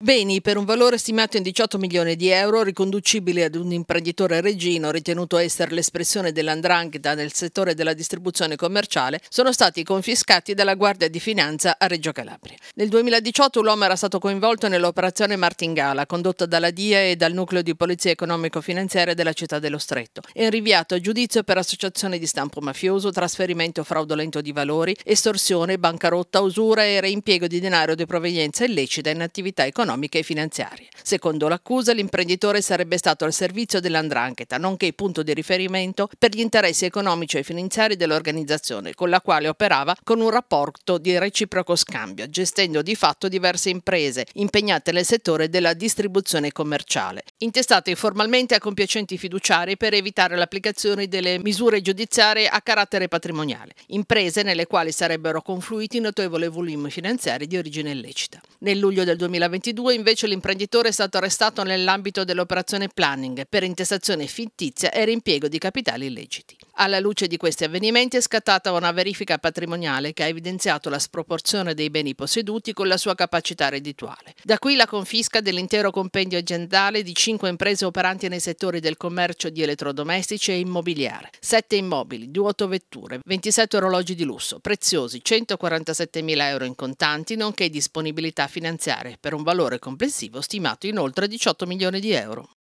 Beni per un valore stimato in 18 milioni di euro, riconducibili ad un imprenditore regino ritenuto essere l'espressione dell'andrangheta nel settore della distribuzione commerciale, sono stati confiscati dalla Guardia di Finanza a Reggio Calabria. Nel 2018 l'uomo era stato coinvolto nell'operazione Martingala, condotta dalla DIA e dal nucleo di polizia economico-finanziaria della città dello Stretto, e rinviato a giudizio per associazione di stampo mafioso, trasferimento fraudolento di valori, estorsione, bancarotta, usura e reimpiego di denaro di provenienza illecita in attività economica economiche e finanziarie. Secondo l'accusa, l'imprenditore sarebbe stato al servizio dell'andrangheta, nonché punto di riferimento per gli interessi economici e finanziari dell'organizzazione, con la quale operava con un rapporto di reciproco scambio, gestendo di fatto diverse imprese impegnate nel settore della distribuzione commerciale, intestate formalmente a compiacenti fiduciari per evitare l'applicazione delle misure giudiziarie a carattere patrimoniale, imprese nelle quali sarebbero confluiti notevoli volumi finanziari di origine illecita. Nel luglio del 2022 invece l'imprenditore è stato arrestato nell'ambito dell'operazione Planning per intestazione fittizia e rimpiego di capitali illeciti. Alla luce di questi avvenimenti è scattata una verifica patrimoniale che ha evidenziato la sproporzione dei beni posseduti con la sua capacità reddituale. Da qui la confisca dell'intero compendio aziendale di cinque imprese operanti nei settori del commercio di elettrodomestici e immobiliare, sette immobili, due autovetture, 27 orologi di lusso, preziosi 147.000 euro in contanti, nonché disponibilità finanziarie per un valore complessivo stimato in oltre 18 milioni di euro.